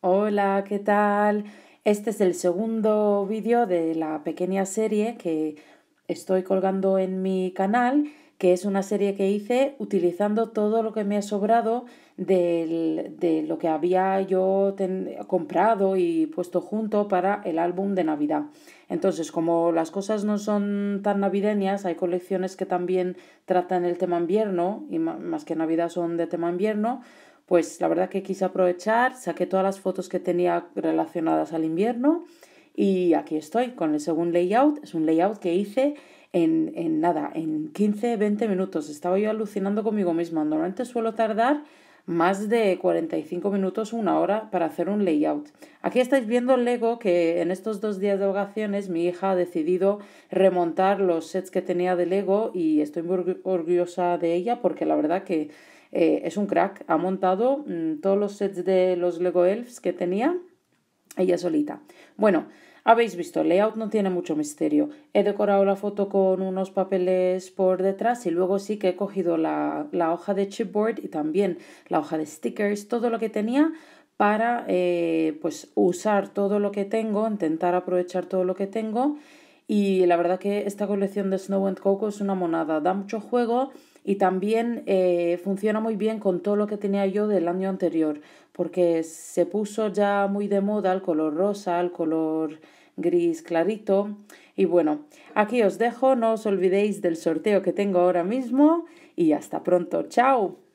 Hola, ¿qué tal? Este es el segundo vídeo de la pequeña serie que estoy colgando en mi canal, que es una serie que hice utilizando todo lo que me ha sobrado de lo que había yo comprado y puesto junto para el álbum de Navidad. Entonces, como las cosas no son tan navideñas, hay colecciones que también tratan el tema invierno, y más que Navidad son de tema invierno, pues la verdad que quise aprovechar, saqué todas las fotos que tenía relacionadas al invierno y aquí estoy con el segundo layout. Es un layout que hice en, en nada, en 15-20 minutos. Estaba yo alucinando conmigo misma. Normalmente suelo tardar más de 45 minutos, una hora para hacer un layout. Aquí estáis viendo Lego que en estos dos días de vacaciones mi hija ha decidido remontar los sets que tenía de Lego y estoy muy orgullosa de ella porque la verdad que eh, es un crack. Ha montado mm, todos los sets de los Lego Elves que tenía ella solita. Bueno, habéis visto, el layout no tiene mucho misterio. He decorado la foto con unos papeles por detrás y luego sí que he cogido la, hoja de chipboard y también la hoja de stickers, todo lo que tenía para eh, pues usar todo lo que tengo, intentar aprovechar todo lo que tengo. Y la verdad que esta colección de Snow and Coco es una monada, da mucho juego y también eh, funciona muy bien con todo lo que tenía yo del año anterior, porque se puso ya muy de moda el color rosa, el color gris clarito. Y bueno, aquí os dejo, no os olvidéis del sorteo que tengo ahora mismo y hasta pronto, chao.